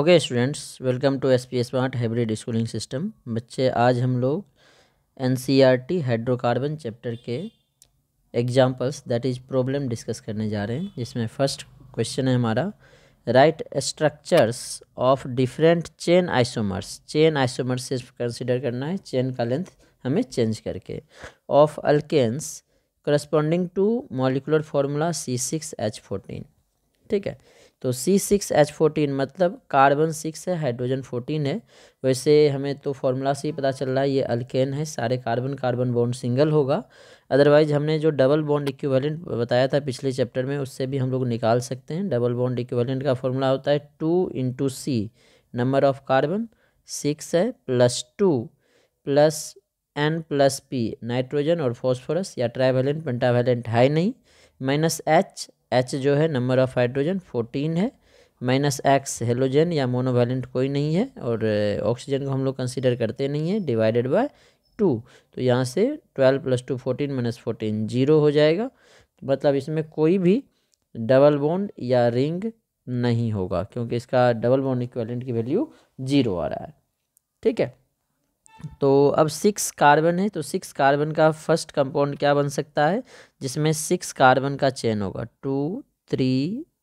okay students welcome to S P smart hybrid schooling system बच्चे आज हम लोग N C R T hydrocarbon chapter के examples that is problem discuss करने जा रहे हैं जिसमें फर्स्ट क्वेश्चन है हमारा write structures of different chain isomers chain isomers सिर्फ कंसिडर करना है चेन का लेंथ हमें चेंज करके of alkanes corresponding to molecular formula C six H fourteen ठीक है तो सी सिक्स एच फोर्टीन मतलब कार्बन सिक्स है हाइड्रोजन फोर्टीन है वैसे हमें तो फॉर्मूला से ही पता चल रहा है ये अल्केन है सारे कार्बन कार्बन बॉन्ड सिंगल होगा अदरवाइज हमने जो डबल बॉन्ड इक्विवेलेंट बताया था पिछले चैप्टर में उससे भी हम लोग निकाल सकते हैं डबल बॉन्ड इक्विवेलेंट का फॉर्मूला होता है two into C number of carbon six है plus two plus N plus P nitrogen और फॉस्फोरस या ट्राइवेलेंट पेंटावेलेंट है नहीं माइनस एच एच जो है नंबर ऑफ़ हाइड्रोजन फोर्टीन है माइनस एक्स हेलोजन या मोनोवैलेंट कोई नहीं है और ऑक्सीजन uh, को हम लोग कंसिडर करते नहीं है डिवाइडेड बाय टू तो यहाँ से twelve plus two fourteen minus fourteen zero हो जाएगा मतलब इसमें कोई भी डबल बॉन्ड या रिंग नहीं होगा क्योंकि इसका डबल बॉन्ड इक्वेलेंट की वैल्यू जीरो आ रहा है ठीक है तो अब सिक्स कार्बन है तो सिक्स कार्बन का फर्स्ट कंपाउंड क्या बन सकता है जिसमें सिक्स कार्बन का चेन होगा two three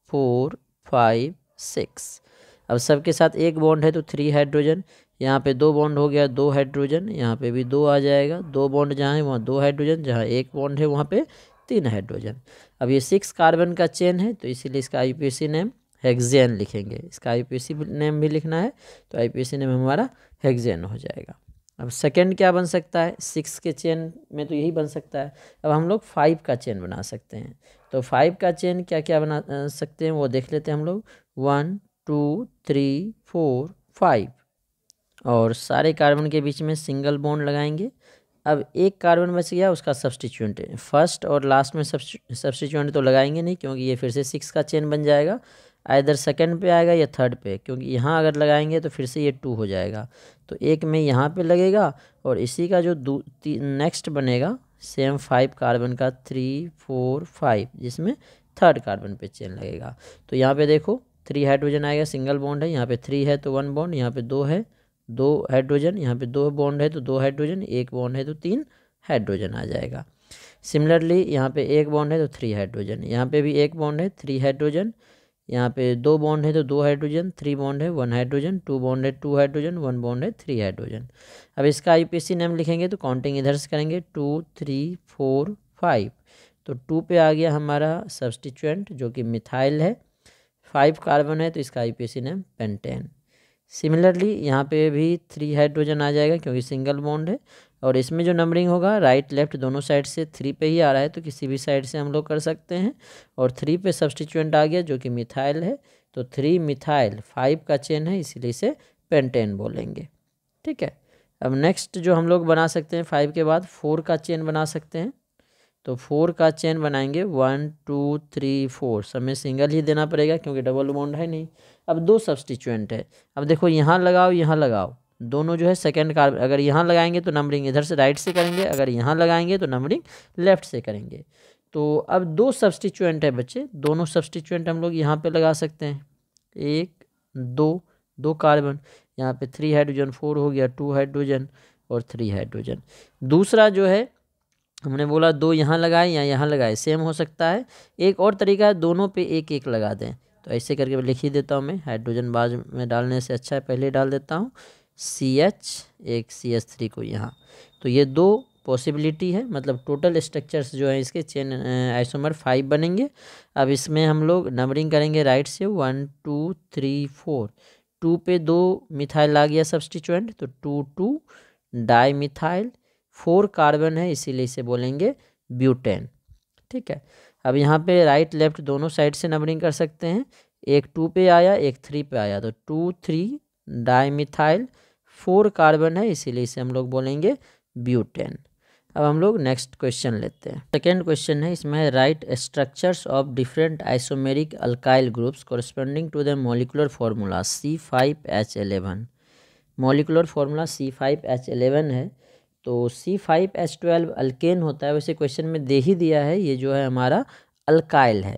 four five six अब सबके साथ एक बॉन्ड है तो थ्री हाइड्रोजन यहाँ पे दो बॉन्ड हो गया दो हाइड्रोजन यहाँ पे भी दो आ जाएगा दो बॉन्ड जहाँ है वहाँ दो हाइड्रोजन जहाँ एक बॉन्ड है वहाँ पे तीन हाइड्रोजन अब ये सिक्स कार्बन का चेन है तो इसीलिए इसका सी नेम हेक्सेन लिखेंगे इसका सी नेम भी लिखना है तो सी नेम हमारा हेक्सेन हो जाएगा अब सेकंड क्या बन सकता है सिक्स के चेन में तो यही बन सकता है अब हम लोग फाइव का चेन बना सकते हैं तो फाइव का चेन क्या क्या बना सकते हैं वो देख लेते हैं हम लोग one two three four five और सारे कार्बन के बीच में सिंगल बोन लगाएंगे अब एक कार्बन बच गया उसका सब्सटीट्यूंट फर्स्ट और लास्ट में सब्सटीट्यूंट तो लगाएंगे नहीं क्योंकि ये फिर से सिक्स का चेन बन जाएगा इधर सेकंड पे आएगा या थर्ड पे क्योंकि यहाँ अगर लगाएंगे तो फिर से ये टू हो जाएगा तो एक में यहाँ पे लगेगा और इसी का जो नेक्स्ट बनेगा सेम फाइव कार्बन का थ्री फोर फाइव जिसमें थर्ड कार्बन पे चेन लगेगा तो यहाँ पे देखो थ्री हाइड्रोजन आएगा सिंगल बॉन्ड है यहाँ पे थ्री है तो वन बॉन्ड यहाँ पे दो है दो हाइड्रोजन यहाँ पे दो बॉन्ड है तो दो हाइड्रोजन एक बॉन्ड है तो तीन हाइड्रोजन आ जाएगा सिमिलरली यहाँ पे एक बॉन्ड है तो थ्री हाइड्रोजन यहाँ पे भी एक बॉन्ड है थ्री हाइड्रोजन यहाँ पे दो बॉन्ड है तो दो हाइड्रोजन थ्री बॉन्ड है वन हाइड्रोजन टू बॉन्ड है टू हाइड्रोजन वन बॉन्ड है थ्री हाइड्रोजन अब इसका आईपीसी नेम लिखेंगे तो काउंटिंग इधर से करेंगे टू थ्री फोर फाइव तो टू पे आ गया हमारा सब्सटिचुएंट जो कि मिथाइल है फाइव कार्बन है तो इसका आईपीसी नेम पेंटेन सिमिलरली यहाँ पे भी थ्री हाइड्रोजन आ जाएगा क्योंकि सिंगल बॉन्ड है और इसमें जो नंबरिंग होगा राइट लेफ्ट दोनों साइड से थ्री पे ही आ रहा है तो किसी भी साइड से हम लोग कर सकते हैं और थ्री पे सब्सटिचुएंट आ गया जो कि मिथाइल है तो थ्री मिथाइल फाइव का चेन है इसीलिए इसे पेंटेन बोलेंगे ठीक है अब नेक्स्ट जो हम लोग बना सकते हैं फाइव के बाद फोर का चेन बना सकते हैं तो फोर का चेन बनाएंगे वन टू थ्री फोर सब में सिंगल ही देना पड़ेगा क्योंकि डबल बॉन्ड है नहीं अब दो सब्सटिचुएंट है अब देखो यहाँ लगाओ यहाँ लगाओ दोनों जो है सेकेंड कार्बन अगर यहाँ लगाएंगे तो नंबरिंग इधर से राइट से करेंगे अगर यहाँ लगाएंगे तो नंबरिंग लेफ्ट से करेंगे तो अब दो सब्सटिचुएंट है बच्चे दोनों सब्सटिचुएंट हम लोग यहाँ पे लगा सकते हैं एक दो दो कार्बन यहाँ पे थ्री हाइड्रोजन फोर हो गया टू हाइड्रोजन और थ्री हाइड्रोजन दूसरा जो है हमने बोला दो यहाँ लगाए या यहाँ लगाए सेम हो सकता है एक और तरीका है दोनों पे एक एक लगा दें तो ऐसे करके लिख ही देता हूँ मैं हाइड्रोजन बाज में डालने से अच्छा है पहले डाल देता हूँ सी एच एक सी एच थ्री को यहाँ तो ये दो पॉसिबिलिटी है मतलब टोटल स्ट्रक्चर्स जो है इसके चेन आइसोमर फाइव बनेंगे अब इसमें हम लोग नंबरिंग करेंगे राइट से one two three four two पे दो मिथाइल आ गया सब्सटीचुएंट तो two two die dimethyl four carbon है इसीलिए इसे बोलेंगे ब्यूटेन ठीक है अब यहाँ पे राइट लेफ्ट दोनों साइड से नंबरिंग कर सकते हैं एक टू पे आया एक थ्री पे आया तो two three dimethyl four carbon है इसीलिए इसे हम लोग बोलेंगे ब्यूटेन अब हम लोग नेक्स्ट क्वेश्चन लेते हैं सेकेंड क्वेश्चन है इसमें write structures of different isomeric alkyl groups corresponding to the molecular formula C five H eleven molecular formula C five H eleven है तो C five H twelve alkane होता है वैसे question में दे ही दिया है ये जो है हमारा अल्काइल है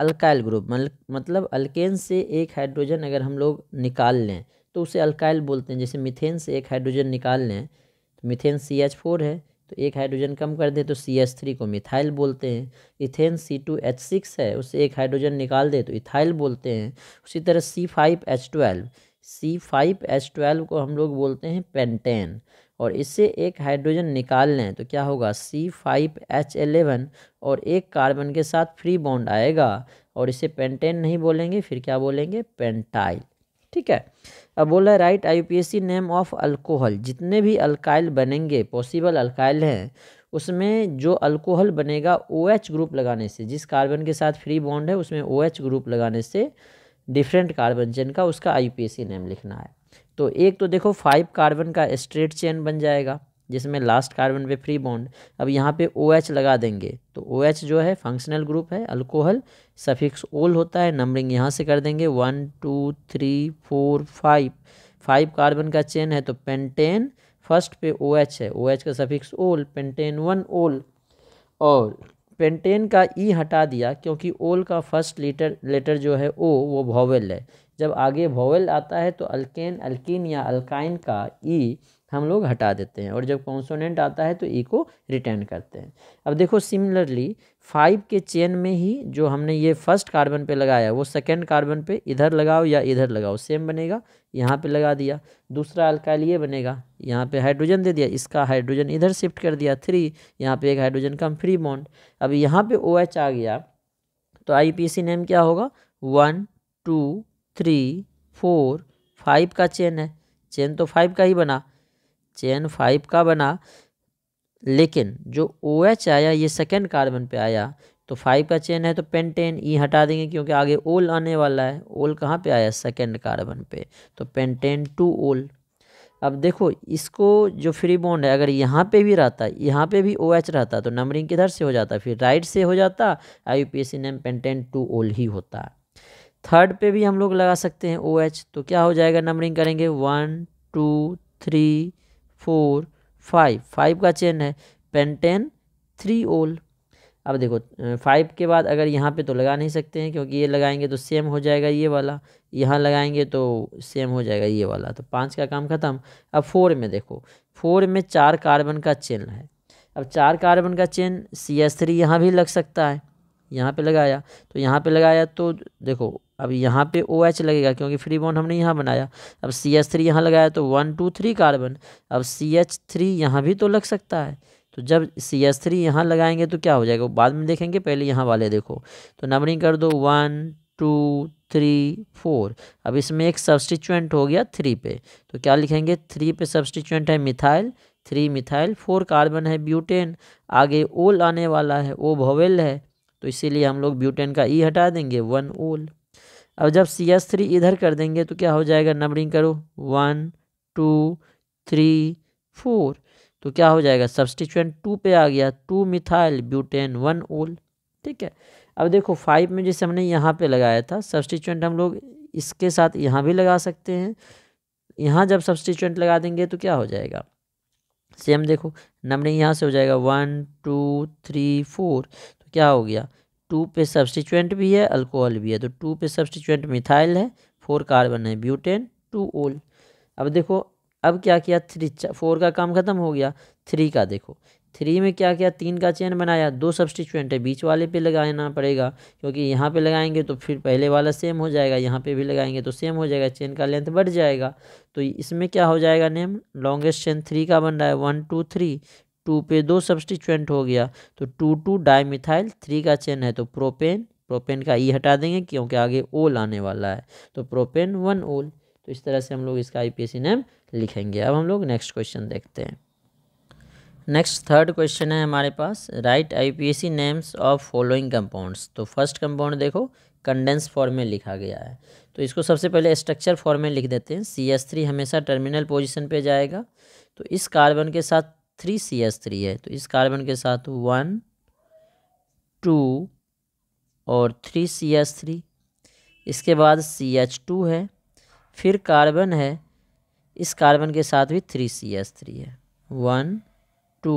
अल्काइल ग्रुप मतलब अल्केन मतलब से एक हाइड्रोजन अगर हम लोग निकाल लें तो उसे अल्काइल बोलते हैं जैसे मिथेन से एक हाइड्रोजन निकाल लें तो मिथेन सी एच फोर है तो एक हाइड्रोजन कम कर दे तो सी एच थ्री को मिथाइल बोलते हैं ethane C two H six है उससे एक हाइड्रोजन निकाल दें तो इथाइल बोलते हैं उसी तरह C five H twelve C five H twelve को हम लोग बोलते हैं पेंटेन और इससे एक हाइड्रोजन निकाल लें तो क्या होगा सी फाइव एच एलेवन और एक कार्बन के साथ फ्री बॉन्ड आएगा और इसे पेंटेन नहीं बोलेंगे फिर क्या बोलेंगे पेंटाइल ठीक है अब बोला P write C name of alcohol जितने भी अल्काइल बनेंगे पॉसिबल अल्काइल हैं उसमें जो अल्कोहल बनेगा ओ OH ग्रुप लगाने से जिस कार्बन के साथ फ्री बॉन्ड है उसमें ओ OH ग्रुप लगाने से डिफरेंट कार्बन जिनका उसका सी नेम लिखना है तो एक तो देखो फाइव कार्बन का स्ट्रेट चेन बन जाएगा जिसमें लास्ट कार्बन पे फ्री बॉन्ड अब यहाँ पे ओ OH लगा देंगे तो ओ OH जो है फंक्शनल ग्रुप है अल्कोहल सफिक्स ओल होता है नंबरिंग यहाँ से कर देंगे one two three four five five carbon का चेन है तो पेंटेन फर्स्ट पे ओ OH है ओ OH का suffix ol pentane one ol और पेंटेन का ई e हटा दिया क्योंकि ओल का फर्स्ट लीटर लेटर जो है ओ वो भॉवेल है जब आगे वोवेल आता है तो अल्केन अल्किन या अल्काइन का ई e हम लोग हटा देते हैं और जब कॉन्सोनेंट आता है तो ई e को रिटर्न करते हैं अब देखो सिमिलरली फाइव के चेन में ही जो हमने ये फर्स्ट कार्बन पे लगाया वो सेकंड कार्बन पे इधर लगाओ या इधर लगाओ सेम बनेगा यहाँ पे लगा दिया दूसरा अल्काइल ये बनेगा यहाँ पे हाइड्रोजन दे दिया इसका हाइड्रोजन इधर शिफ्ट कर दिया थ्री यहाँ पर एक हाइड्रोजन कम फ्री बॉन्ड अब यहाँ पर ओ OH आ गया तो आई नेम क्या होगा one two three four five का चेन है चेन तो फाइव का ही बना चेन फाइव का बना लेकिन जो ओ OH आया ये सेकेंड कार्बन पे आया तो फाइव का चेन है तो पेंटेन ई e हटा देंगे क्योंकि आगे ओल आने वाला है ओल कहाँ पे आया सेकेंड कार्बन पे तो पेंटेन टू ओल अब देखो इसको जो फ्री बॉन्ड है अगर यहाँ पे भी रहता यहाँ पे भी ओ OH रहता तो नंबरिंग किधर से हो जाता फिर राइट से हो जाता आई नेम पेंटेन टू ओल ही होता थर्ड पे भी हम लोग लगा सकते हैं ओ एच तो क्या हो जाएगा नंबरिंग करेंगे one two three four five five का चेन है पेंटेन थ्री ओल अब देखो फाइव के बाद अगर यहाँ पे तो लगा नहीं सकते हैं क्योंकि ये लगाएंगे तो सेम हो जाएगा ये वाला यहाँ लगाएंगे तो सेम हो जाएगा ये वाला तो पाँच का काम ख़त्म अब फोर में देखो फोर में चार कार्बन का चेन है अब चार कार्बन का चेन सी एस थ्री यहाँ भी लग सकता है यहाँ पे लगाया तो यहाँ पे लगाया तो देखो अब यहाँ पे ओ OH लगेगा क्योंकि फ्री बॉन्ड हमने यहाँ बनाया अब सी एच थ्री यहाँ लगाया तो वन टू थ्री कार्बन अब सी एच थ्री यहाँ भी तो लग सकता है तो जब सी एच थ्री यहाँ लगाएंगे तो क्या हो जाएगा बाद में देखेंगे पहले यहाँ वाले देखो तो नंबरिंग कर दो वन टू थ्री फोर अब इसमें एक सब्सटिचुएंट हो गया थ्री पे तो क्या लिखेंगे थ्री पे सब्सटिचुएंट है methyl three methyl four carbon है ब्यूटेन आगे ओल आने वाला है ओ भवेल है तो इसीलिए हम लोग ब्यूटेन का ई e हटा देंगे वन ओल अब जब सी एस थ्री इधर कर देंगे तो क्या हो जाएगा नंबरिंग करो वन टू थ्री फोर तो क्या हो जाएगा सब्सटिट्यूएंट टू पे आ गया two methyl butane one ol ठीक है अब देखो फाइव में जैसे हमने यहाँ पे लगाया था सब्सटिट्यूएंट हम लोग इसके साथ यहाँ भी लगा सकते हैं यहाँ जब सब्सटिट्यूएंट लगा देंगे तो क्या हो जाएगा सेम देखो नंबरिंग यहाँ से हो जाएगा वन टू थ्री फोर क्या हो गया टू पे सब्सटीचुएंट भी है अल्कोहल भी है तो टू पे सब्सटीचुएंट मिथाइल है फोर कार्बन है ब्यूटेन टू ओल अब देखो अब क्या किया थ्री फोर का काम खत्म हो गया थ्री का देखो थ्री में क्या किया तीन का चेन बनाया दो सब्सटीचुएंट है बीच वाले पे लगाना पड़ेगा क्योंकि यहाँ पे लगाएंगे तो फिर पहले वाला सेम हो जाएगा यहाँ पे भी लगाएंगे तो सेम हो जाएगा चेन का लेंथ बढ़ जाएगा तो इसमें क्या हो जाएगा नेम लॉन्गेस्ट चेन थ्री का बन रहा है वन टू थ्री टू पे दो सब्सटीचुएंट हो गया तो two two die methyl three का चेन है तो प्रोपेन प्रोपेन का ई हटा देंगे क्योंकि आगे ओल आने वाला है तो प्रोपेन वन ओल तो इस तरह से हम लोग इसका आईपीएसी नेम लिखेंगे अब हम लोग नेक्स्ट क्वेश्चन देखते हैं नेक्स्ट थर्ड क्वेश्चन है हमारे पास write IUPAC names of following compounds तो फर्स्ट कंपाउंड देखो कंडेंस फॉर्म में लिखा गया है तो इसको सबसे पहले स्ट्रक्चर फॉर्म में लिख देते हैं सी एस थ्री हमेशा टर्मिनल पोजिशन पर जाएगा तो इस कार्बन के साथ थ्री सी एस थ्री है तो इस कार्बन के साथ वन टू और थ्री सी एस थ्री इसके बाद सी एच टू है फिर कार्बन है इस कार्बन के साथ भी थ्री सी एस थ्री है वन टू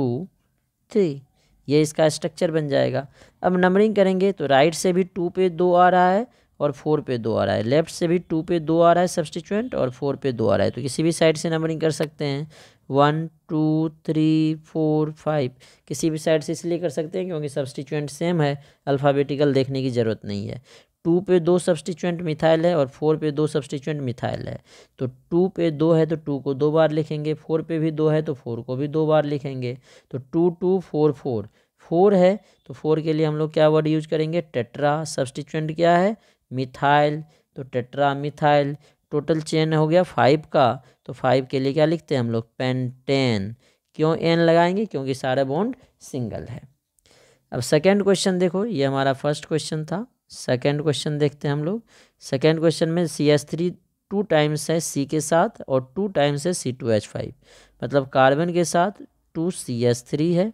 थ्री ये इसका स्ट्रक्चर बन जाएगा अब नंबरिंग करेंगे तो राइट से भी टू पे दो आ रहा है और फोर पे दो आ रहा है लेफ्ट से भी टू पे दो आ रहा है सब्सटीचुएंट और फोर पे दो आ रहा है तो किसी भी साइड से नंबरिंग कर सकते हैं one two three four five किसी भी साइड से इसलिए कर सकते हैं क्योंकि सब्सटिट्यूएंट सेम है अल्फ़ाबेटिकल देखने की ज़रूरत नहीं है टू पे दो सब्सटिट्यूएंट मिथाइल है और फोर पे दो सब्सटिट्यूएंट मिथाइल है तो टू पे दो है तो टू को दो बार लिखेंगे फोर पे भी दो है तो फोर को भी दो बार लिखेंगे तो two two four four four है तो फोर के लिए हम लोग क्या वर्ड यूज करेंगे टेट्रा सब्सटीचुएंट क्या है मिथाइल तो टेट्रा मिथाइल टोटल चेन हो गया फाइव का तो फाइव के लिए क्या लिखते हैं हम लोग पेंटेन क्यों एन लगाएंगे क्योंकि सारे बॉन्ड सिंगल है अब सेकेंड क्वेश्चन देखो ये हमारा फर्स्ट क्वेश्चन था सेकेंड क्वेश्चन देखते हैं हम लोग सेकेंड क्वेश्चन में C S three two times है सी के साथ और टू टाइम्स है सी टू एच फाइव मतलब कार्बन के साथ टू सी एस थ्री है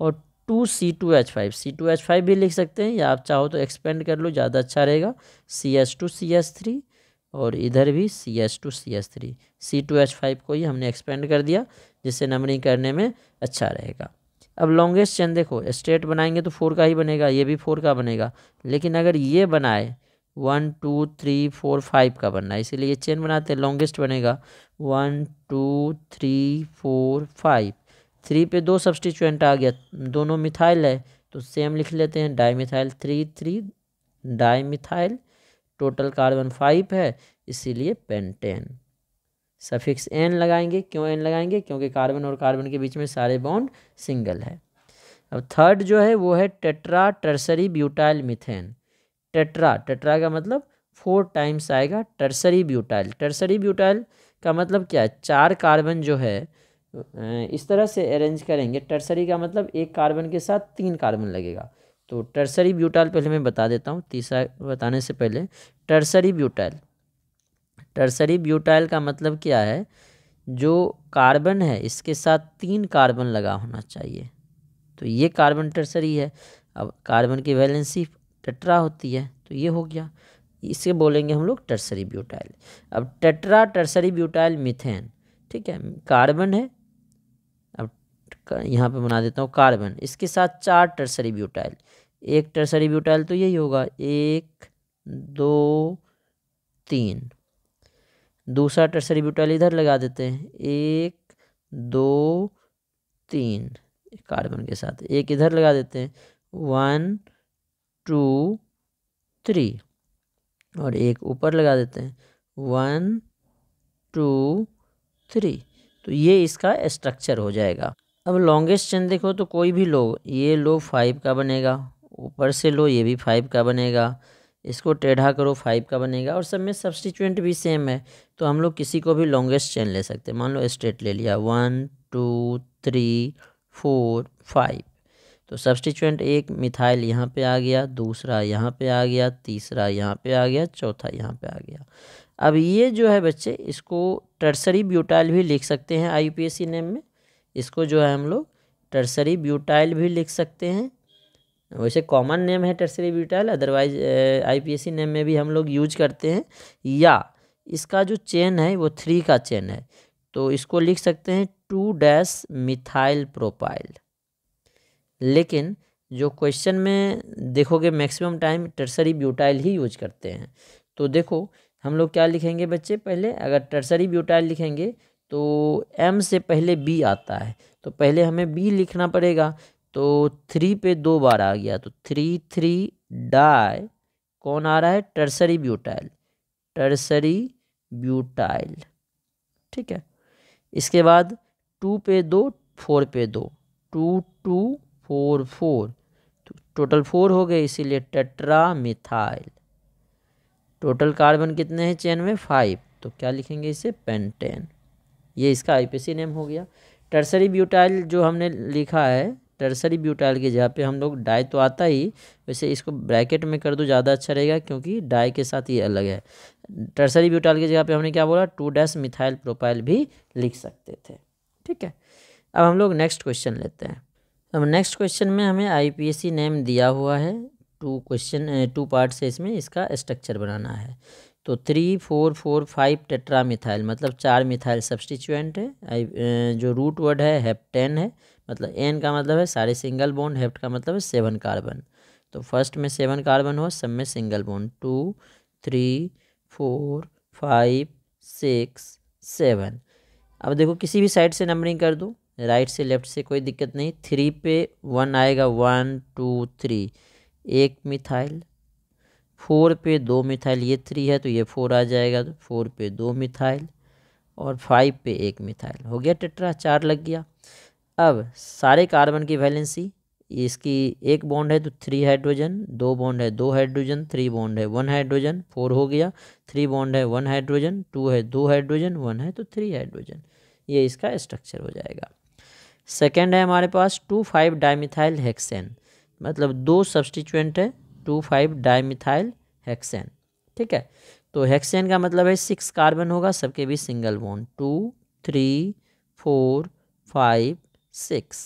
और two C two H five C two H five भी लिख सकते हैं या आप चाहो तो एक्सपेंड कर लो ज़्यादा अच्छा रहेगा C S two C S three और इधर भी C S two C S three C two H five को ही हमने एक्सपेंड कर दिया जिससे नंबरिंग करने में अच्छा रहेगा अब लॉन्गेस्ट चेन देखो स्ट्रेट बनाएंगे तो फोर का ही बनेगा ये भी फोर का बनेगा लेकिन अगर ये बनाए one two three four five का बनना है इसीलिए ये चेन बनाते हैं लॉन्गेस्ट बनेगा one two three four five three पे दो सब्सटीचुएंट आ गया दोनों मिथाइल है तो सेम लिख लेते हैं di methyl three three di methyl total carbon five है इसीलिए पेंटेन सफिक्स एन लगाएंगे क्यों एन लगाएंगे क्योंकि कार्बन और कार्बन के बीच में सारे बॉन्ड सिंगल है अब थर्ड जो है वो है tetra tertiary butyl methane tetra tetra का मतलब फोर टाइम्स आएगा टर्सरी ब्यूटाइल टर्सरी ब्यूटाइल का मतलब क्या है चार कार्बन जो है इस तरह से अरेंज करेंगे टर्सरी का मतलब एक कार्बन के साथ तीन कार्बन लगेगा तो टर्सरी ब्यूटाइल पहले मैं बता देता हूँ तीसरा बताने से पहले टर्सरी ब्यूटाइल टर्सरी ब्यूटाइल का मतलब क्या है जो कार्बन है इसके साथ तीन कार्बन लगा होना चाहिए तो ये कार्बन टर्सरी है अब कार्बन की वैलेंसी टेट्रा होती है तो ये हो गया इसे बोलेंगे हम लोग टर्सरी ब्यूटाइल अब टेट्रा टर्सरी ब्यूटाइल मिथेन ठीक है कार्बन है यहाँ पे बना देता हूँ कार्बन इसके साथ चार टर्सरी ब्यूटाइल एक टर्सरी ब्यूटाइल तो यही होगा एक दो तीन दूसरा टर्सरी ब्यूटाइल इधर लगा देते हैं एक दो तीन कार्बन के साथ एक इधर लगा देते हैं वन टू थ्री और एक ऊपर लगा देते हैं वन टू थ्री तो ये इसका स्ट्रक्चर हो जाएगा अब लॉन्गेस्ट चेन देखो तो कोई भी लो ये लो फाइव का बनेगा ऊपर से लो ये भी फाइव का बनेगा इसको टेढ़ा करो फाइव का बनेगा और सब में सब्सटीचुएंट भी सेम है तो हम लोग किसी को भी लॉन्गेस्ट चेन ले सकते हैं मान लो स्ट्रेट ले लिया one two three four five तो सब्सटीचुएंट एक मिथाइल यहाँ पे आ गया दूसरा यहाँ पे आ गया तीसरा यहाँ पे आ गया चौथा यहाँ पे आ गया अब ये जो है बच्चे इसको टर्सरी ब्यूटाइल भी लिख सकते हैं आई नेम में इसको जो है हम लोग टर्सरी ब्यूटाइल भी लिख सकते हैं वैसे कॉमन नेम है tertiary butyl otherwise IUPAC name में भी हम लोग यूज करते हैं या इसका जो चेन है वो थ्री का चेन है तो इसको लिख सकते हैं टू डैश मिथाइल प्रोपाइल लेकिन जो क्वेश्चन में देखोगे मैक्सिमम टाइम टर्सरी ब्यूटाइल ही यूज करते हैं तो देखो हम लोग क्या लिखेंगे बच्चे पहले अगर टर्सरी ब्यूटाइल लिखेंगे तो एम से पहले बी आता है तो पहले हमें बी लिखना पड़ेगा तो थ्री पे दो बार आ गया तो थ्री थ्री डाई कौन आ रहा है टर्सरी ब्यूटाइल टर्सरी ब्यूटाइल ठीक है इसके बाद टू पे दो फोर पे दो टू टू फोर फोर तो टोटल फोर हो गए इसीलिए टेट्रा मिथाइल टोटल कार्बन कितने हैं चेन में फाइव तो क्या लिखेंगे इसे पेंटेन ये इसका आईपीसी नेम हो गया टर्सरी ब्यूटाइल जो हमने लिखा है टर्सरी ब्यूटाइल की जगह पे हम लोग डाई तो आता ही वैसे इसको ब्रैकेट में कर दो ज़्यादा अच्छा रहेगा क्योंकि डाई के साथ ये अलग है टर्सरी ब्यूटाइल की जगह पे हमने क्या बोला टू डैश मिथाइल प्रोपाइल भी लिख सकते थे ठीक है अब हम लोग नेक्स्ट क्वेश्चन लेते हैं अब नेक्स्ट क्वेश्चन में हमें सी नेम दिया हुआ है टू क्वेश्चन टू पार्ट से इसमें इसका स्ट्रक्चर बनाना है तो three four four five tetra methyl मतलब चार मिथाइल सब्सटीचुएंट है जो रूट वर्ड है हेप्टेन है मतलब एन का मतलब है सारे सिंगल बोन हेप्ट का मतलब है सेवन कार्बन तो फर्स्ट में सेवन कार्बन हो सब में single bond two three four five six seven अब देखो किसी भी साइड से नंबरिंग कर दो राइट से लेफ्ट से कोई दिक्कत नहीं थ्री पे वन आएगा वन टू थ्री एक मिथाइल फोर पे दो मिथाइल ये थ्री है तो ये फोर आ जाएगा तो फोर पे दो मिथाइल और फाइव पे एक मिथाइल हो गया टेट्रा चार लग गया अब सारे कार्बन की वैलेंसी इसकी एक बॉन्ड है तो थ्री हाइड्रोजन दो बॉन्ड है दो हाइड्रोजन थ्री बॉन्ड है वन हाइड्रोजन फोर हो गया थ्री बॉन्ड है वन हाइड्रोजन टू है दो हाइड्रोजन वन है तो थ्री हाइड्रोजन ये इसका स्ट्रक्चर हो जाएगा सेकेंड है हमारे पास टू फाइव डाइमिथाइल हेक्सेन मतलब दो सब्सटीचुएंट है टू फाइव डाईमिथाइल हेक्सेन ठीक है तो हेक्सेन का मतलब है सिक्स कार्बन होगा सबके बीच single bond two three four five six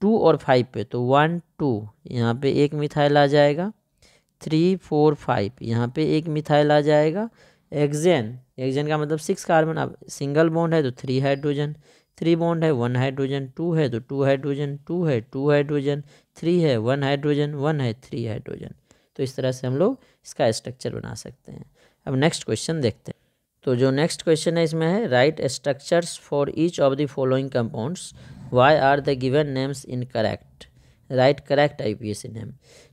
two और फाइव पे तो वन टू यहाँ पे एक मिथाइल आ जाएगा थ्री फोर फाइव यहाँ पे एक मिथाइल आ जाएगा एक्जेन एक्जेन का मतलब सिक्स कार्बन अब सिंगल बॉन्ड है तो थ्री हाइड्रोजन थ्री बॉन्ड है वन हाइड्रोजन टू है तो टू हाइड्रोजन टू है टू हाइड्रोजन थ्री है वन हाइड्रोजन वन है थ्री हाइड्रोजन तो इस तरह से हम लोग इसका स्ट्रक्चर बना सकते हैं अब नेक्स्ट क्वेश्चन देखते हैं तो जो नेक्स्ट क्वेश्चन है इसमें है write structures for each of the following compounds why are the given names incorrect write correct I P name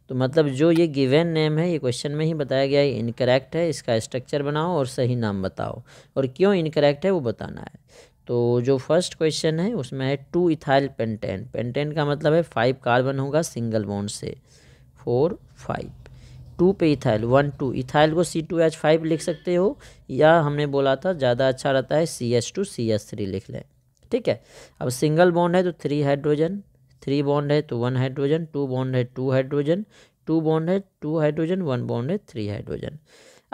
तो मतलब जो ये गिवन नेम है ये क्वेश्चन में ही बताया गया है इनकरेक्ट है इसका स्ट्रक्चर बनाओ और सही नाम बताओ और क्यों इनकरेक्ट है वो बताना है तो जो फर्स्ट क्वेश्चन है उसमें है टू इथाइल पेंटेन पेंटेन का मतलब है फाइव कार्बन होगा सिंगल बॉन्ड से फोर फाइव टू पे इथाइल वन टू इथाइल को सी टू एच फाइव लिख सकते हो या हमने बोला था ज़्यादा अच्छा रहता है C H two C H three लिख लें ठीक है अब सिंगल बॉन्ड है तो थ्री हाइड्रोजन थ्री बॉन्ड है तो वन हाइड्रोजन टू बॉन्ड है टू हाइड्रोजन टू बॉन्ड है टू हाइड्रोजन वन बॉन्ड है थ्री हाइड्रोजन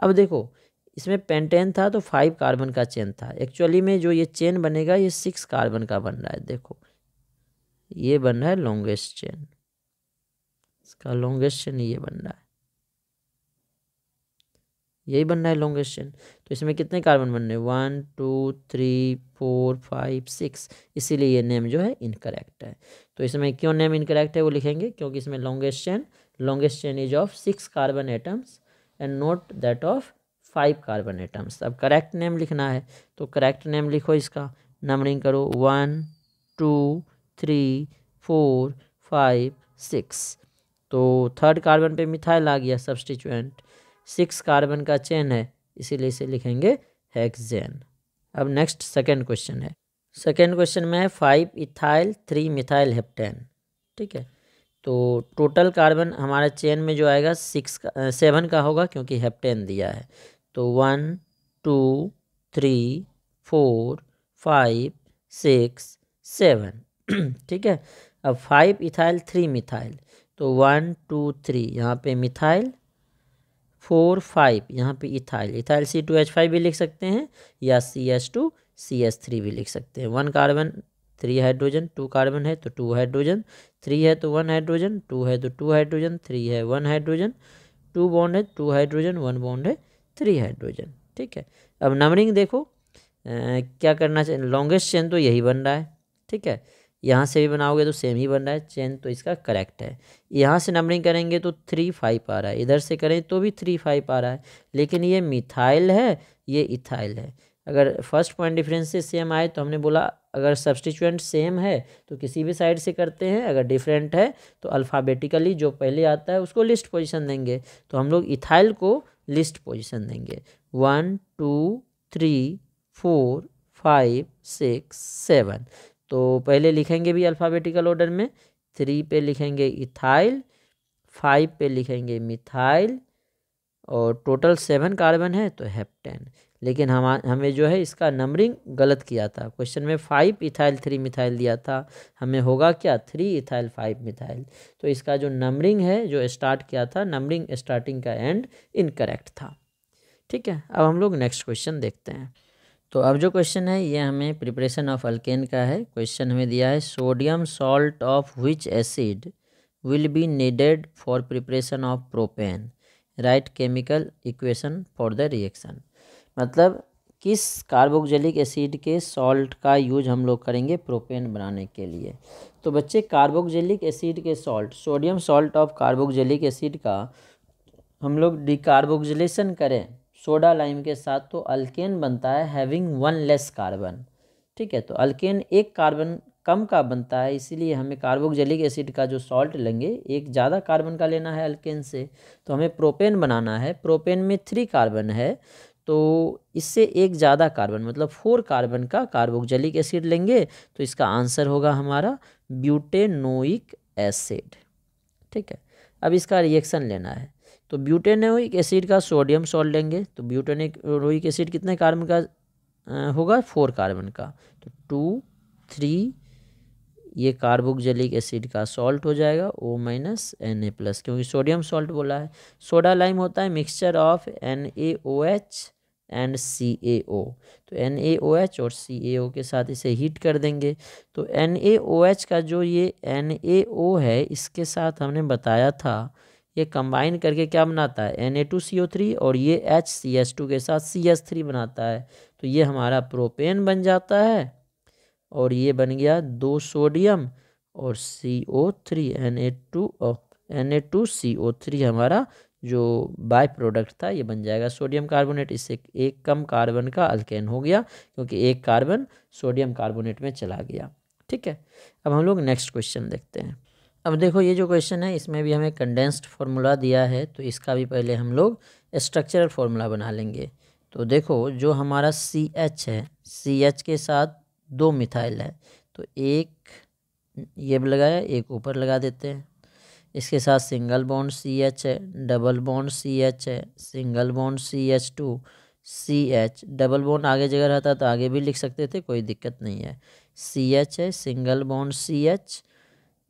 अब देखो इसमें पेंटेन था तो फाइव कार्बन का चेन था एक्चुअली में जो ये चेन बनेगा ये सिक्स कार्बन का बन रहा है देखो ये बन रहा है लॉन्गेस्ट चेन इसका लॉन्गेस्ट चेन ये बन रहा है यही बनना है लॉन्गेस्ट चेन तो इसमें कितने कार्बन बन रहे हैं one two three four five six इसीलिए ये नेम जो है इनकरेक्ट है तो इसमें क्यों नेम इनकरेक्ट है वो लिखेंगे क्योंकि इसमें longest chain longest chain is of six carbon atoms and not that of five carbon atoms अब करेक्ट नेम लिखना है तो करेक्ट नेम लिखो इसका नंबरिंग करो one two three four five six तो थर्ड कार्बन पे मिथाइल आ गया सब्सटीचुएंट सिक्स कार्बन का चेन है इसीलिए इसे लिखेंगे हेक्सेन अब नेक्स्ट सेकेंड क्वेश्चन है सेकेंड क्वेश्चन में है five ethyl three methyl heptane ठीक है तो टोटल कार्बन हमारे चेन में जो आएगा सिक्स का सेवन का होगा क्योंकि हेप्टेन दिया है तो one two three four five six seven ठीक है अब फाइव इथाइल थ्री मिथाइल तो वन टू थ्री यहाँ पे मिथाइल फोर फाइव यहाँ पे ethyl ethyl C two H five भी लिख सकते हैं या C S two C S three भी लिख सकते हैं one carbon three hydrogen two carbon है तो टू हाइड्रोजन थ्री है तो वन हाइड्रोजन टू है तो टू हाइड्रोजन थ्री है वन हाइड्रोजन टू बॉन्ड है टू हाइड्रोजन वन बॉन्ड है थ्री हाइड्रोजन ठीक है अब नंबरिंग देखो आ, क्या करना चाहिए लॉन्गेस्ट चेन तो यही बन रहा है ठीक है यहाँ से भी बनाओगे तो सेम ही बन रहा है चेन तो इसका करेक्ट है यहाँ से नंबरिंग करेंगे तो थ्री फाइव आ रहा है इधर से करें तो भी थ्री फाइव आ रहा है लेकिन ये मिथाइल है ये इथाइल है अगर फर्स्ट पॉइंट डिफरेंस से सेम आए तो हमने बोला अगर सब्सटिचुएंट सेम है तो किसी भी साइड से करते हैं अगर डिफरेंट है तो अल्फ़ाबेटिकली जो पहले आता है उसको लिस्ट पोजिशन देंगे तो हम लोग इथाइल को लिस्ट पोजिशन देंगे one two three four five six seven तो पहले लिखेंगे भी अल्फ़ाबेटिकल ऑर्डर में थ्री पे लिखेंगे इथाइल फाइव पे लिखेंगे मिथाइल और टोटल सेवन कार्बन है तो हेप्टेन लेकिन हम हमें जो है इसका नंबरिंग गलत किया था क्वेश्चन में फाइव इथाइल थ्री मिथाइल दिया था हमें होगा क्या थ्री इथाइल फाइव मिथाइल तो इसका जो नंबरिंग है जो स्टार्ट किया था नंबरिंग स्टार्टिंग का एंड इनकरेक्ट था ठीक है अब हम लोग नेक्स्ट क्वेश्चन देखते हैं तो अब जो क्वेश्चन है ये हमें प्रिपरेशन ऑफ अल्केन का है क्वेश्चन हमें दिया है sodium salt of which acid will be needed for preparation of propane write chemical equation for the reaction मतलब किस कार्बोक्जेलिक एसिड के सॉल्ट का यूज हम लोग करेंगे प्रोपेन बनाने के लिए तो बच्चे कार्बोक्जेलिक एसिड के salt sodium salt of carboxylic acid का हम लोग डिकार्बोक्जलेशन करें सोडा लाइम के साथ तो अल्केन बनता है हैविंग वन लेस कार्बन ठीक है तो अल्केन एक कार्बन कम का बनता है इसीलिए हमें कार्बोक्जेलिक एसिड का जो सॉल्ट लेंगे एक ज़्यादा कार्बन का लेना है अल्केन से तो हमें प्रोपेन बनाना है प्रोपेन में थ्री कार्बन है तो इससे एक ज़्यादा कार्बन मतलब फोर कार्बन का कार्बोक्जेलिक एसिड लेंगे तो इसका आंसर होगा हमारा ब्यूटेनोइक एसिड ठीक है अब इसका रिएक्शन लेना है तो ब्यूटेनोइक एसिड का सोडियम सॉल्ट लेंगे तो ब्यूटेनोइक एसिड कितने कार्बन का होगा फोर कार्बन का तो टू थ्री ये कार्बोक्जिलिक एसिड का सॉल्ट हो जाएगा O minus N A plus क्योंकि सोडियम सॉल्ट बोला है सोडा लाइम होता है mixture of N A O H and C A O तो एन ए ओ एच और सी ए ओ के साथ इसे हीट कर देंगे तो एन ए ओ एच का जो ये एन ए ओ है इसके साथ हमने बताया था ये कंबाइन करके क्या बनाता है N A two C O three और ये एच सी एस टू के साथ सी एस थ्री बनाता है तो ये हमारा प्रोपेन बन जाता है और ये बन गया दो सोडियम और C O three N A two N A two C O three हमारा जो बाय प्रोडक्ट था ये बन जाएगा सोडियम कार्बोनेट इससे एक कम कार्बन का अल्केन हो गया क्योंकि एक कार्बन सोडियम कार्बोनेट में चला गया ठीक है अब हम लोग नेक्स्ट क्वेश्चन देखते हैं अब देखो ये जो क्वेश्चन है इसमें भी हमें कंडेंस्ड फार्मूला दिया है तो इसका भी पहले हम लोग स्ट्रक्चरल फार्मूला बना लेंगे तो देखो जो हमारा सी एच है सी एच के साथ दो मिथाइल है तो एक ये भी लगाया एक ऊपर लगा देते हैं इसके साथ सिंगल बॉन्ड सी एच है डबल बॉन्ड सी एच है single bond C H two C H double bond आगे जगह रहता तो आगे भी लिख सकते थे कोई दिक्कत नहीं है सी एच है सिंगल बॉन्ड सी एच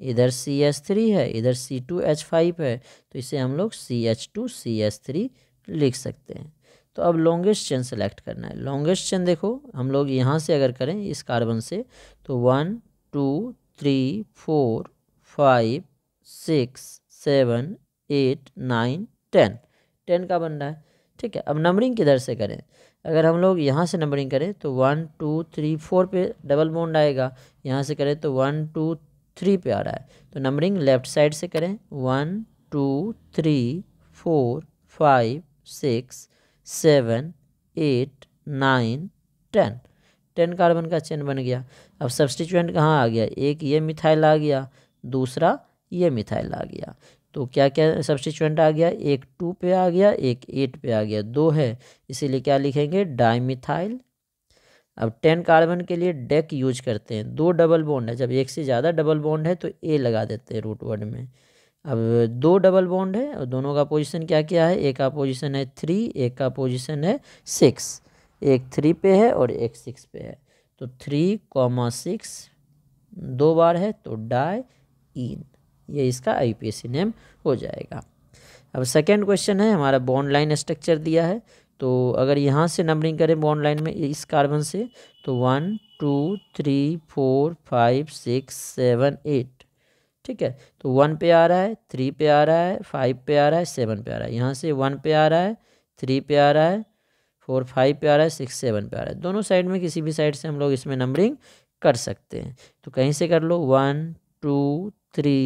इधर सी एच थ्री है इधर सी टू एच फाइव है तो इसे हम लोग C H two C H three लिख सकते हैं तो अब लॉन्गेस्ट चेन सेलेक्ट करना है लॉन्गेस्ट चेन देखो हम लोग यहाँ से अगर करें इस कार्बन से तो one two three four five six seven eight nine ten ten का बन रहा है ठीक है अब नंबरिंग किधर से करें अगर हम लोग यहाँ से नंबरिंग करें तो वन टू थ्री फोर पे डबल बॉन्ड आएगा यहाँ से करें तो वन टू थ्री पे आ रहा है तो नंबरिंग लेफ्ट साइड से करें one two three four five six seven eight nine ten ten carbon का चेन बन गया अब सब्सटीट्यूएंट कहाँ आ गया एक ये मिथाइल आ गया दूसरा ये मिथाइल आ गया तो क्या क्या सब्सटीट्यूएंट आ गया एक टू पे आ गया एक एट पे आ गया दो है इसीलिए क्या लिखेंगे डाई मिथाइल अब टेन कार्बन के लिए डेक यूज करते हैं दो डबल बॉन्ड है जब एक से ज़्यादा डबल बॉन्ड है तो ए लगा देते हैं रूट वन में अब दो डबल बॉन्ड है और दोनों का पोजीशन क्या क्या है एक का पोजीशन है थ्री एक का पोजीशन है सिक्स एक थ्री पे है और एक सिक्स पे है तो थ्री कॉमा सिक्स दो बार है तो डाई इन ये इसका सी नेम हो जाएगा अब सेकेंड क्वेश्चन है हमारा बॉन्ड लाइन स्ट्रक्चर दिया है तो अगर यहाँ से नंबरिंग करें बॉन्ड लाइन में इस कार्बन से तो one two three four five six seven eight ठीक है तो वन पे आ रहा है थ्री पे आ रहा है फाइव पे आ रहा है सेवन पे आ रहा है यहाँ से वन पे आ रहा है थ्री पे आ रहा है फोर फाइव पे आ रहा है सिक्स सेवन पे आ रहा है दोनों साइड में किसी भी साइड से हम लोग इसमें नंबरिंग कर सकते हैं तो कहीं से कर लो one two three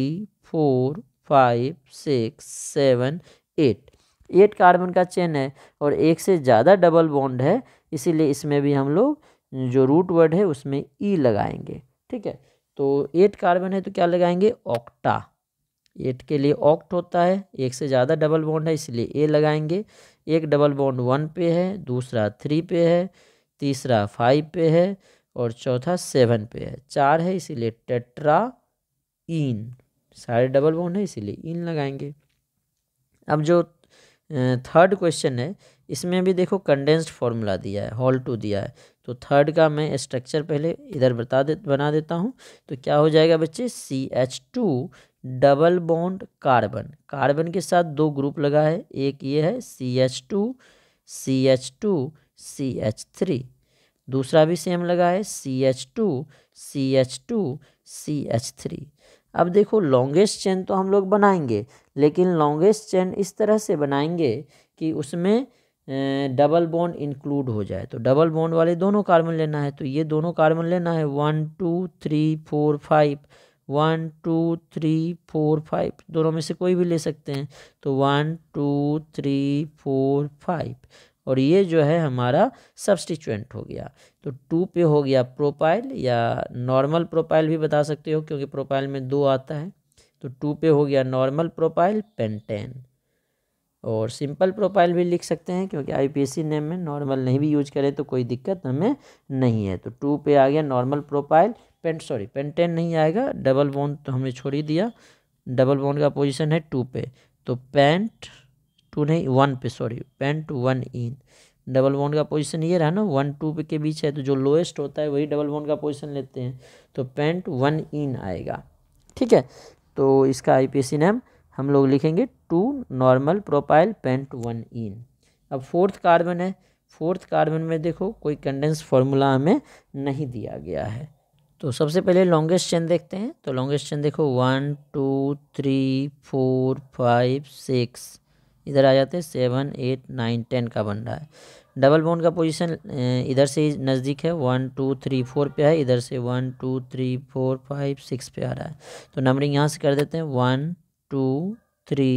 four five six seven eight eight carbon का चेन है और एक से ज़्यादा डबल बॉन्ड है इसीलिए इसमें भी हम लोग जो रूट वर्ड है उसमें ई लगाएंगे ठीक है तो एट कार्बन है तो क्या लगाएंगे ऑक्टा एट के लिए ऑक्ट होता है एक से ज़्यादा डबल बॉन्ड है इसलिए ए लगाएंगे एक डबल बॉन्ड वन पे है दूसरा थ्री पे है तीसरा फाइव पे है और चौथा सेवन पे है चार है इसीलिए टेट्रा इन सारे डबल बॉन्ड है इसीलिए इन लगाएंगे अब जो थर्ड क्वेश्चन है इसमें भी देखो कंडेंस्ड फॉर्मूला दिया है हॉल टू दिया है तो थर्ड का मैं स्ट्रक्चर पहले इधर बता दे बना देता हूँ तो क्या हो जाएगा बच्चे C H two double bond carbon carbon के साथ दो ग्रुप लगा है एक ये है C H two C H two C H three दूसरा भी सेम लगा है C H two C H two C H three अब देखो लॉन्गेस्ट चेन तो हम लोग बनाएंगे लेकिन लॉन्गेस्ट चेन इस तरह से बनाएंगे कि उसमें डबल बॉन्ड इंक्लूड हो जाए तो डबल बॉन्ड वाले दोनों कार्बन लेना है तो ये दोनों कार्बन लेना है one two three four five one two three four five दोनों में से कोई भी ले सकते हैं तो one two three four five और ये जो है हमारा सब्सटिचुएंट हो गया तो टू पे हो गया प्रोपाइल या नॉर्मल प्रोपाइल भी बता सकते हो क्योंकि प्रोपाइल में दो आता है तो टू पे हो गया नॉर्मल प्रोपाइल पेंटेन और सिंपल प्रोपाइल भी लिख सकते हैं क्योंकि आईपीएससी नेम में नॉर्मल नहीं भी यूज करें तो कोई दिक्कत हमें नहीं है तो टू पे आ गया normal propyl pent sorry pentene नहीं आएगा डबल बोन तो हमने छोड़ ही दिया डबल बोन का पोजीशन है टू पे तो पेंट टू नहीं वन पे sorry pent one ene double bond का पोजीशन ये रहा ना वन टू के बीच है तो जो लोएस्ट होता है वही डबल बॉन्ड का पोजीशन लेते हैं तो पेंट वन इन आएगा ठीक है तो इसका आईपीसी नेम हम लोग लिखेंगे two normal propyl pent one ene अब फोर्थ कार्बन है फोर्थ कार्बन में देखो कोई कंडेंस फॉर्मूला हमें नहीं दिया गया है तो सबसे पहले लॉन्गेस्ट चेन देखते हैं तो लॉन्गेस्ट चेन देखो one two three four five six इधर आ जाते हैं सेवन एट नाइन टेन का बन रहा है डबल बोन का पोजीशन इधर से ही नज़दीक है वन टू थ्री फोर पे है इधर से one two three four five six पे आ रहा है तो नंबरिंग यहाँ से कर देते हैं one two three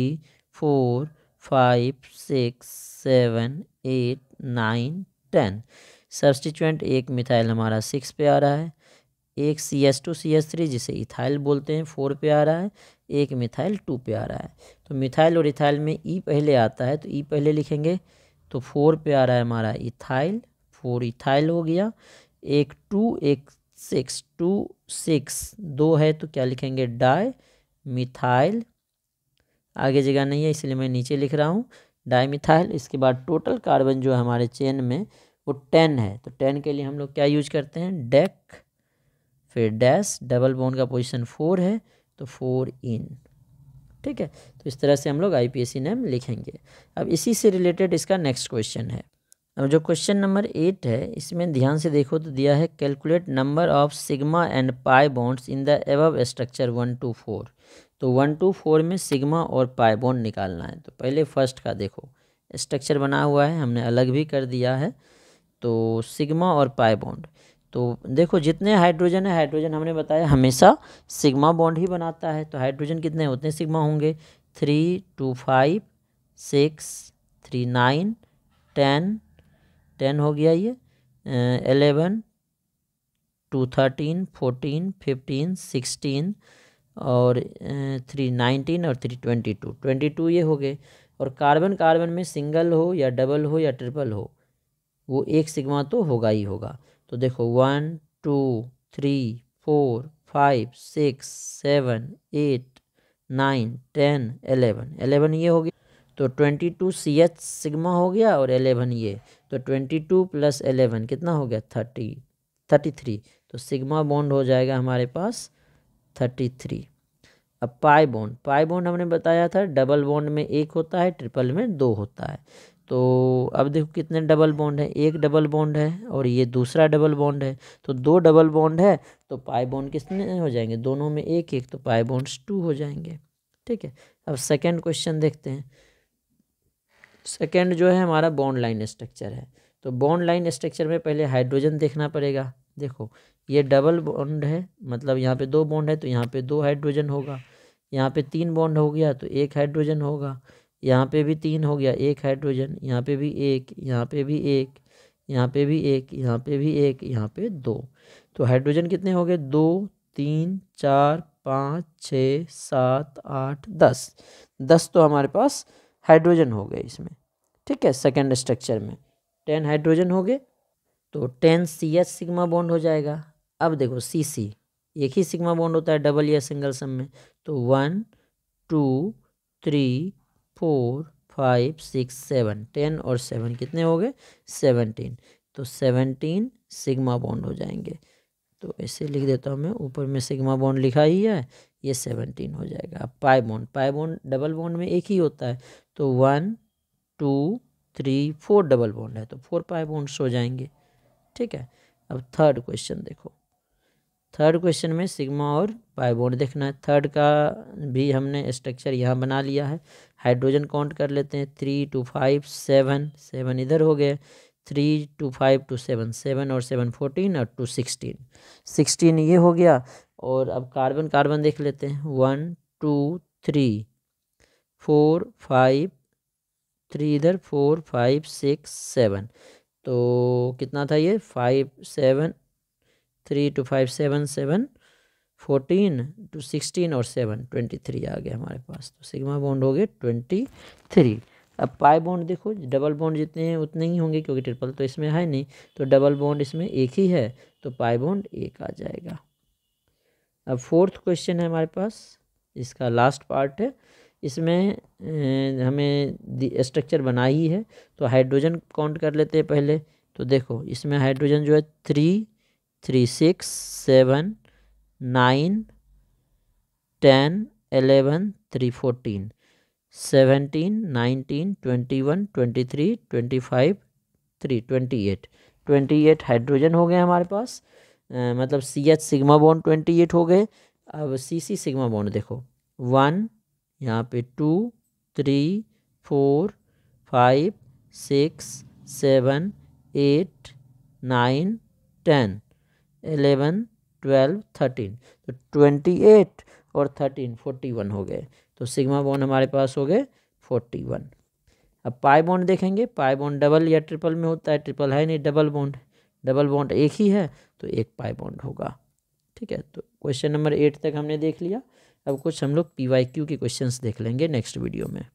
four five six seven eight nine ten substituent एक मिथाइल हमारा सिक्स पे आ रहा है एक C S two C S three जिसे इथाइल बोलते हैं फोर पे आ रहा है एक मिथाइल टू पे आ रहा है तो मिथाइल और इथाइल में ई e पहले आता है तो ई e पहले लिखेंगे तो फोर पे आ रहा है हमारा इथाइल फोर इथाइल हो गया एक टू एक सिक्स टू सिक्स दो है तो क्या लिखेंगे डाई मिथाइल आगे जगह नहीं है इसलिए मैं नीचे लिख रहा हूँ डाई मिथाइल इसके बाद टोटल कार्बन जो है हमारे चेन में वो टेन है तो टेन के लिए हम लोग क्या यूज करते हैं डेक फिर डैश डबल बोन का पोजीशन फोर है तो फोर इन ठीक है तो इस तरह से हम लोग आईपीएससी नेम लिखेंगे अब इसी से रिलेटेड इसका नेक्स्ट क्वेश्चन है अब जो क्वेश्चन नंबर एट है इसमें ध्यान से देखो तो दिया है calculate number of sigma and pi bonds in the above structure one two four तो वन टू फोर में सिग्मा और पाई बॉन्ड निकालना है तो पहले फर्स्ट का देखो स्ट्रक्चर बना हुआ है हमने अलग भी कर दिया है तो सिग्मा और पाई बॉन्ड तो देखो जितने हाइड्रोजन है हाइड्रोजन हमने बताया हमेशा सिग्मा बॉन्ड ही बनाता है तो हाइड्रोजन कितने उतने सिग्मा होंगे three two five six three nine ten ten हो गया ये eleven two thirteen fourteen fifteen sixteen और थ्री नाइनटीन और three twenty two twenty two ये हो गए और कार्बन कार्बन में सिंगल हो या डबल हो या ट्रिपल हो वो एक सिग्मा तो होगा ही होगा तो देखो one two three four five six seven eight nine ten eleven eleven ये हो गया तो twenty two C H sigma हो गया और एलेवन ये तो ट्वेंटी टू प्लस एलेवन कितना हो गया थर्टी थर्टी थ्री तो सिग्मा बॉन्ड हो जाएगा हमारे पास थर्टी थ्री अब पाई बॉन्ड पाई बॉन्ड हमने बताया था डबल बॉन्ड में एक होता है ट्रिपल में दो होता है तो अब देखो कितने डबल बॉन्ड है एक डबल बॉन्ड है और ये दूसरा डबल बॉन्ड है तो दो डबल बॉन्ड है तो पाई बॉन्ड कितने हो जाएंगे दोनों में एक एक तो पाई बॉन्ड्स टू हो जाएंगे ठीक है अब सेकेंड क्वेश्चन देखते हैं सेकेंड जो है हमारा बॉन्ड लाइन स्ट्रक्चर है तो बॉन्ड लाइन स्ट्रक्चर में पहले हाइड्रोजन देखना पड़ेगा देखो ये डबल बॉन्ड है मतलब यहाँ पे दो बॉन्ड है तो यहाँ पे दो हाइड्रोजन होगा यहाँ पे तीन बॉन्ड हो गया तो एक हाइड्रोजन होगा यहाँ पे भी तीन हो गया एक हाइड्रोजन यहाँ पे भी एक यहाँ पे भी एक यहाँ पे भी एक यहाँ पे भी एक यहाँ पे दो तो हाइड्रोजन कितने हो गए दो तीन चार पाँच छः सात आठ दस दस तो हमारे पास हाइड्रोजन हो गए इसमें ठीक है सेकेंड स्ट्रक्चर में टेन हाइड्रोजन हो गए तो ten C H sigma bond हो जाएगा अब देखो सी सी एक ही सिग्मा बॉन्ड होता है डबल या सिंगल सम में तो one two three four five six seven ten और सेवन कितने हो गए सेवनटीन तो सेवनटीन सिग्मा बॉन्ड हो जाएंगे तो ऐसे लिख देता हूँ मैं ऊपर में सिग्मा बॉन्ड लिखा ही है ये सेवनटीन हो जाएगा अब pi bond pi bond double bond में एक ही होता है तो one two three four double bond है तो फोर पाई बॉन्ड्स हो जाएंगे ठीक है अब थर्ड क्वेश्चन देखो थर्ड क्वेश्चन में सिग्मा और पाई देखना है थर्ड का भी हमने स्ट्रक्चर यहाँ बना लिया है हाइड्रोजन काउंट कर लेते हैं three two five seven seven इधर हो गए three two five two seven seven और सेवन फोर्टीन और टू सिक्सटीन सिक्सटीन ये हो गया और अब कार्बन कार्बन देख लेते हैं one two three four five three इधर फोर फाइव सिक्स सेवन तो कितना था ये five seven three two five seven seven fourteen two sixteen और सेवन ट्वेंटी थ्री आ गया हमारे पास तो सिग्मा बॉन्ड हो गए ट्वेंटी थ्री अब पाई बॉन्ड देखो डबल बॉन्ड जितने हैं उतने ही होंगे क्योंकि ट्रिपल तो इसमें है नहीं तो डबल बॉन्ड इसमें एक ही है तो पाई बॉन्ड एक आ जाएगा अब फोर्थ क्वेश्चन है हमारे पास इसका लास्ट पार्ट है इसमें हमें स्ट्रक्चर बना ही है तो हाइड्रोजन काउंट कर लेते हैं पहले तो देखो इसमें हाइड्रोजन जो है three three six seven nine ten eleven three fourteen seventeen nineteen twenty one twenty three twenty five three twenty eight twenty eight hydrogen हो गए हमारे पास मतलब C H sigma bond twenty eight हो गए अब सी सी सिग्मा बॉन देखो वन यहाँ पे two three four five six seven eight nine ten eleven twelve thirteen तो ट्वेंटी एट और थर्टीन फोर्टी वन हो गए तो सिग्मा बॉन्ड हमारे पास हो गए फोर्टी वन अब पाई बॉन्ड देखेंगे पाई बॉन्ड डबल या ट्रिपल में होता है ट्रिपल है नहीं डबल बॉन्ड डबल बॉन्ड एक ही है तो एक पाई बॉन्ड होगा ठीक है तो क्वेश्चन नंबर एट तक हमने देख लिया अब कुछ हम लोग पी वाई क्यू के क्वेश्चन देख लेंगे नेक्स्ट वीडियो में